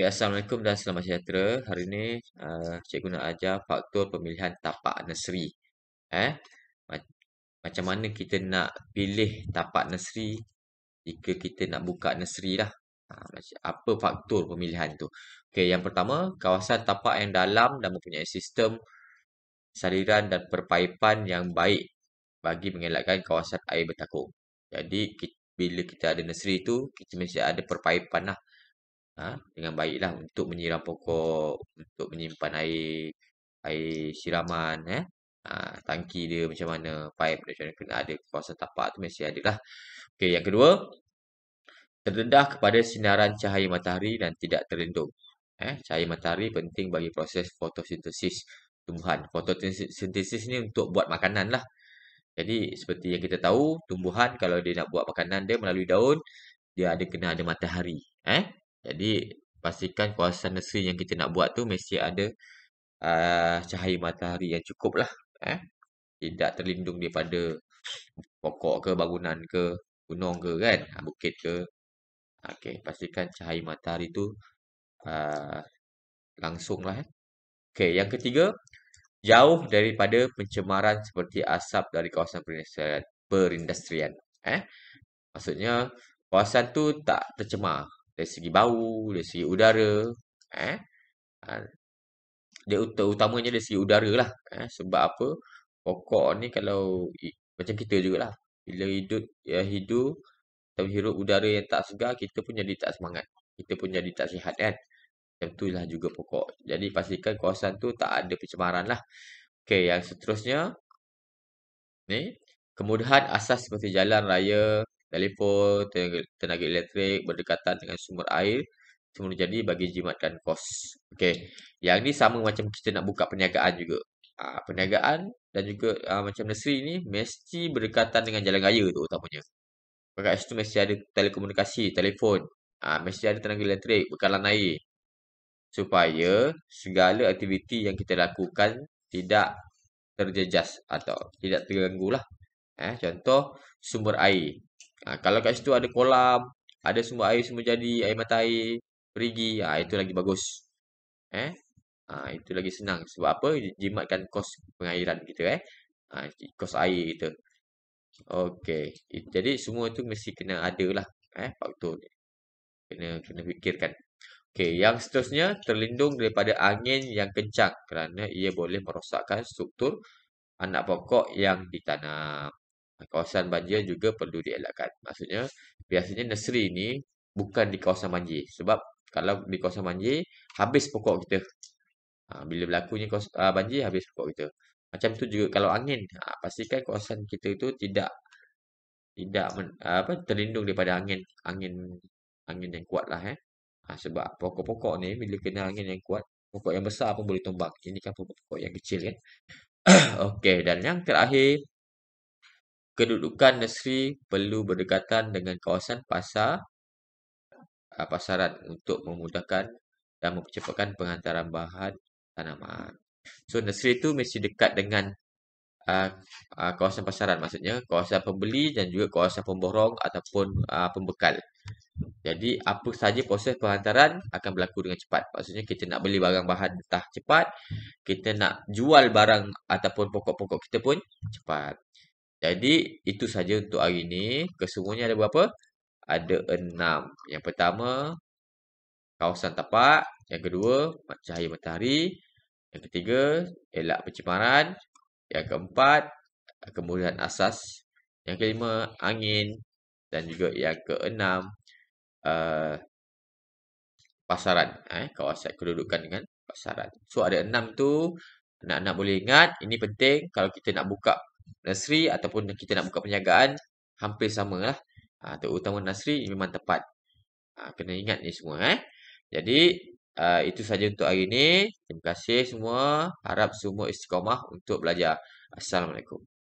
Okay, Assalamualaikum dan selamat sejahtera. Hari ini uh, cikgu nak ajar faktor pemilihan tapak nesri. Eh? Macam mana kita nak pilih tapak nesri jika kita nak buka nursery lah. Ha, apa faktor pemilihan tu? Okay, yang pertama, kawasan tapak yang dalam dan mempunyai sistem saliran dan perpaipan yang baik bagi mengelakkan kawasan air bertakung. Jadi, kita, bila kita ada nesri tu, kita mesti ada perpaipan lah ha, dengan baiklah untuk menyiram pokok, untuk menyimpan air, air siraman, eh. Ha, tangki dia macam mana, pipe dia macam mana, kena ada kawasan tapak tu mesti ada lah. Okey, yang kedua, terdedah kepada sinaran cahaya matahari dan tidak terlindung. Eh, cahaya matahari penting bagi proses fotosintesis tumbuhan. Fotosintesis ni untuk buat makanan lah. Jadi seperti yang kita tahu, tumbuhan kalau dia nak buat makanan dia melalui daun, dia ada kena ada matahari. Eh? Jadi pastikan kawasan nursery yang kita nak buat tu mesti ada uh, cahaya matahari yang cukup lah. Eh? Tidak terlindung daripada pokok ke bangunan ke gunung ke kan, ah, bukit ke. Okey, pastikan cahaya matahari tu uh, langsung lah. Eh? Okey, yang ketiga, jauh daripada pencemaran seperti asap dari kawasan perindustrian. perindustrian. Eh? Maksudnya, kawasan tu tak tercemar dari segi bau, dari segi udara, eh. Ha, dia ut- utamanya dari segi udara lah. Eh? Sebab apa? Pokok ni kalau macam kita jugalah. Bila hidup, ya hidup, kita hirup udara yang tak segar, kita pun jadi tak semangat. Kita pun jadi tak sihat kan. Macam tu lah juga pokok. Jadi pastikan kawasan tu tak ada pencemaran lah. Okay, yang seterusnya. Ni, kemudahan asas seperti jalan raya, telefon, tenaga elektrik berdekatan dengan sumber air semua jadi bagi jimatkan kos. Okey. Yang ni sama macam kita nak buka perniagaan juga. Ah ha, perniagaan dan juga ha, macam nursery ni mesti berdekatan dengan jalan raya tu utamanya. Dekat itu mesti ada telekomunikasi, telefon. Ah ha, mesti ada tenaga elektrik, bekalan air. Supaya segala aktiviti yang kita lakukan tidak terjejas atau tidak terganggu lah. Eh, contoh sumber air. Ha, kalau kat situ ada kolam, ada sumber air semua jadi, air mata air, perigi, ha, itu lagi bagus. Eh? Ha, itu lagi senang. Sebab apa? Jimatkan kos pengairan kita. Eh? Ha, kos air kita. Okey. Jadi semua itu mesti kena ada lah. Eh, faktor ni. Kena, kena fikirkan. Okey, yang seterusnya terlindung daripada angin yang kencang kerana ia boleh merosakkan struktur anak pokok yang ditanam kawasan banjir juga perlu dielakkan. Maksudnya biasanya nursery ni bukan di kawasan banjir sebab kalau di kawasan banjir habis pokok kita. Ha, bila berlakunya kawasan, uh, banjir habis pokok kita. Macam tu juga kalau angin ha, pastikan kawasan kita itu tidak tidak men, apa terlindung daripada angin angin angin yang kuat lah eh. Ha, sebab pokok-pokok ni bila kena angin yang kuat pokok yang besar pun boleh tumbang. Ini kan pokok-pokok yang kecil kan. Okey dan yang terakhir kedudukan nursery perlu berdekatan dengan kawasan pasar ah, pasaran untuk memudahkan dan mempercepatkan penghantaran bahan tanaman. So nursery itu mesti dekat dengan uh, uh, kawasan pasaran maksudnya kawasan pembeli dan juga kawasan pemborong ataupun uh, pembekal. Jadi apa saja proses penghantaran akan berlaku dengan cepat. Maksudnya kita nak beli barang bahan entah cepat, kita nak jual barang ataupun pokok-pokok kita pun cepat. Jadi, itu saja untuk hari ini. Kesemuanya ada berapa? Ada enam. Yang pertama, kawasan tapak. Yang kedua, cahaya matahari. Yang ketiga, elak pencemaran. Yang keempat, kemudahan asas. Yang kelima, angin. Dan juga yang keenam, uh, pasaran. Eh, kawasan kedudukan dengan pasaran. So, ada enam tu. Anak-anak boleh ingat. Ini penting kalau kita nak buka nursery ataupun kita nak buka perniagaan hampir sama lah. Ha, terutama nursery memang tepat. Ha, kena ingat ni semua eh. Jadi uh, itu saja untuk hari ini. Terima kasih semua. Harap semua istiqamah untuk belajar. Assalamualaikum.